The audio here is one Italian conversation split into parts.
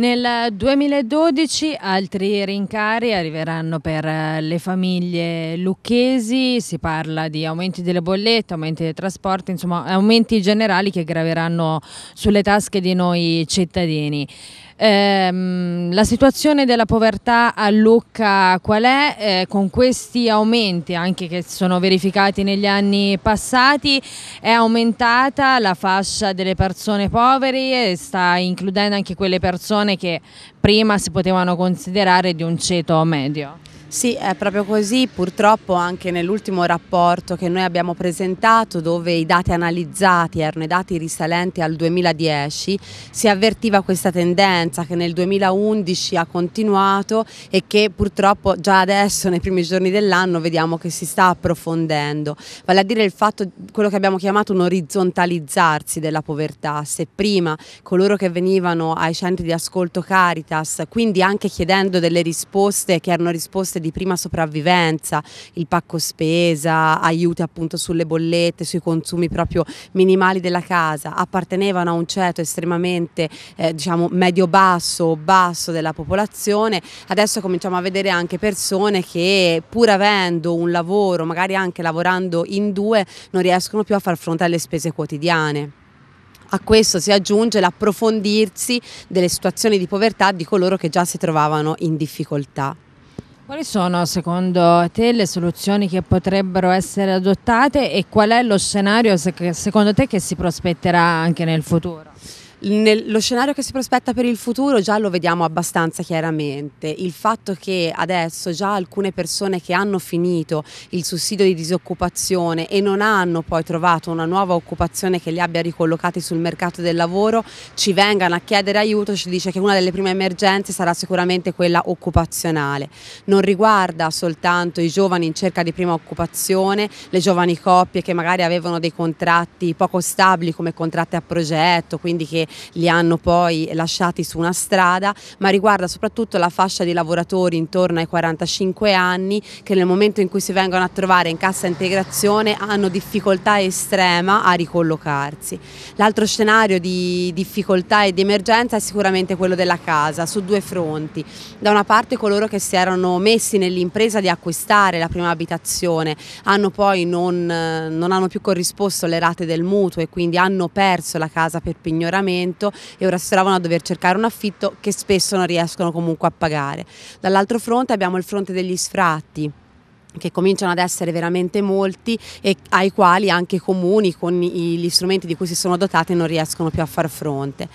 Nel 2012 altri rincari arriveranno per eh, le famiglie lucchesi, si parla di aumenti delle bollette, aumenti dei trasporti, insomma aumenti generali che graveranno sulle tasche di noi cittadini. Ehm, la situazione della povertà a Lucca qual è? Eh, con questi aumenti anche che sono verificati negli anni passati è aumentata la fascia delle persone povere e sta includendo anche quelle persone che prima si potevano considerare di un ceto medio. Sì, è proprio così, purtroppo anche nell'ultimo rapporto che noi abbiamo presentato dove i dati analizzati erano i dati risalenti al 2010 si avvertiva questa tendenza che nel 2011 ha continuato e che purtroppo già adesso nei primi giorni dell'anno vediamo che si sta approfondendo, vale a dire il fatto, quello che abbiamo chiamato un orizzontalizzarsi della povertà, se prima coloro che venivano ai centri di ascolto Caritas, quindi anche chiedendo delle risposte che erano risposte di prima sopravvivenza, il pacco spesa, aiuti appunto sulle bollette, sui consumi proprio minimali della casa, appartenevano a un ceto estremamente eh, diciamo medio-basso o basso della popolazione, adesso cominciamo a vedere anche persone che pur avendo un lavoro, magari anche lavorando in due, non riescono più a far fronte alle spese quotidiane. A questo si aggiunge l'approfondirsi delle situazioni di povertà di coloro che già si trovavano in difficoltà. Quali sono secondo te le soluzioni che potrebbero essere adottate e qual è lo scenario secondo te che si prospetterà anche nel futuro? Nello scenario che si prospetta per il futuro già lo vediamo abbastanza chiaramente. Il fatto che adesso già alcune persone che hanno finito il sussidio di disoccupazione e non hanno poi trovato una nuova occupazione che li abbia ricollocati sul mercato del lavoro ci vengano a chiedere aiuto ci dice che una delle prime emergenze sarà sicuramente quella occupazionale. Non riguarda soltanto i giovani in cerca di prima occupazione, le giovani coppie che magari avevano dei contratti poco stabili come contratti a progetto, quindi che li hanno poi lasciati su una strada, ma riguarda soprattutto la fascia di lavoratori intorno ai 45 anni che nel momento in cui si vengono a trovare in cassa integrazione hanno difficoltà estrema a ricollocarsi. L'altro scenario di difficoltà e di emergenza è sicuramente quello della casa, su due fronti. Da una parte coloro che si erano messi nell'impresa di acquistare la prima abitazione hanno poi non, non hanno più corrisposto le rate del mutuo e quindi hanno perso la casa per pignoramento appartamento e ora si trovano a dover cercare un affitto che spesso non riescono comunque a pagare. Dall'altro fronte abbiamo il fronte degli sfratti che cominciano ad essere veramente molti e ai quali anche i comuni con gli strumenti di cui si sono dotati non riescono più a far fronte.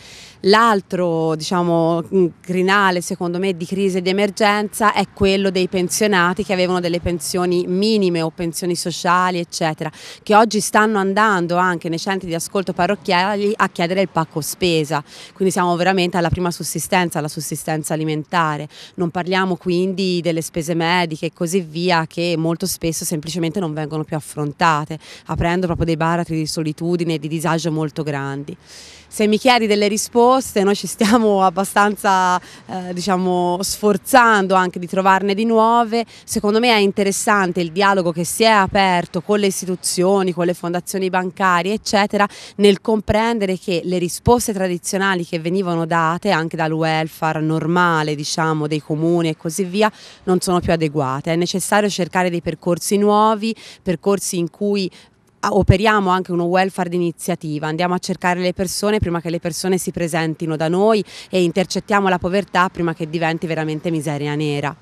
L'altro diciamo, crinale mm, secondo me di crisi e di emergenza è quello dei pensionati che avevano delle pensioni minime o pensioni sociali eccetera che oggi stanno andando anche nei centri di ascolto parrocchiali a chiedere il pacco spesa quindi siamo veramente alla prima sussistenza, alla sussistenza alimentare non parliamo quindi delle spese mediche e così via che molto spesso semplicemente non vengono più affrontate, aprendo proprio dei baratri di solitudine e di disagio molto grandi se mi chiedi delle risposte noi ci stiamo abbastanza eh, diciamo, sforzando anche di trovarne di nuove, secondo me è interessante il dialogo che si è aperto con le istituzioni, con le fondazioni bancarie eccetera nel comprendere che le risposte tradizionali che venivano date anche dal welfare normale diciamo, dei comuni e così via non sono più adeguate, è necessario cercare dei percorsi nuovi, percorsi in cui Ah, operiamo anche uno welfare d'iniziativa, andiamo a cercare le persone prima che le persone si presentino da noi e intercettiamo la povertà prima che diventi veramente miseria nera.